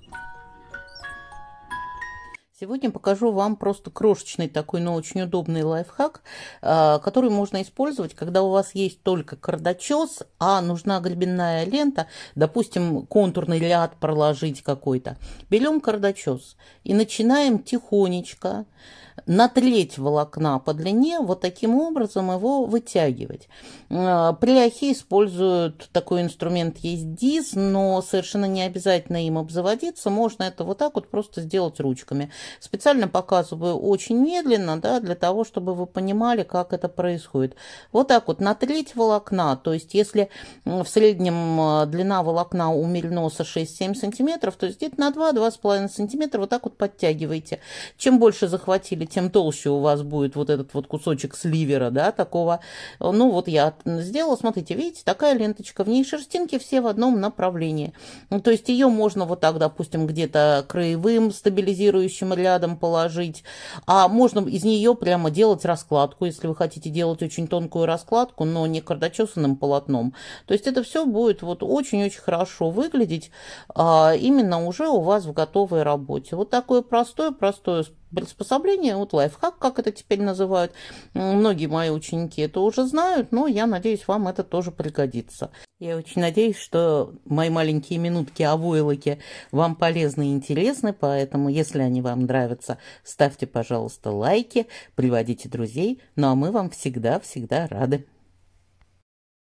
Thank you. Сегодня покажу вам просто крошечный такой, но очень удобный лайфхак, а, который можно использовать, когда у вас есть только кардачес, а нужна гребенная лента, допустим, контурный ряд проложить какой-то. Берем кардачес и начинаем тихонечко на треть волокна по длине вот таким образом его вытягивать. А, Приляхи используют такой инструмент есть дис, но совершенно не обязательно им обзаводиться. Можно это вот так вот просто сделать ручками. Специально показываю очень медленно, да, для того, чтобы вы понимали, как это происходит. Вот так вот, на треть волокна, то есть если в среднем э, длина волокна у мельноса 6-7 сантиметров, то есть где-то на 2-2,5 сантиметра вот так вот подтягиваете. Чем больше захватили, тем толще у вас будет вот этот вот кусочек сливера, да, такого. Ну, вот я сделала, смотрите, видите, такая ленточка, в ней шерстинки все в одном направлении. Ну, то есть ее можно вот так, допустим, где-то краевым стабилизирующим рядом положить. А можно из нее прямо делать раскладку, если вы хотите делать очень тонкую раскладку, но не кардачесанным полотном. То есть это все будет вот очень-очень хорошо выглядеть а, именно уже у вас в готовой работе. Вот такое простое-простое приспособление, вот лайфхак, как это теперь называют. Многие мои ученики это уже знают, но я надеюсь, вам это тоже пригодится. Я очень надеюсь, что мои маленькие минутки о войлоке вам полезны и интересны, поэтому, если они вам нравятся, ставьте, пожалуйста, лайки, приводите друзей, ну а мы вам всегда-всегда рады.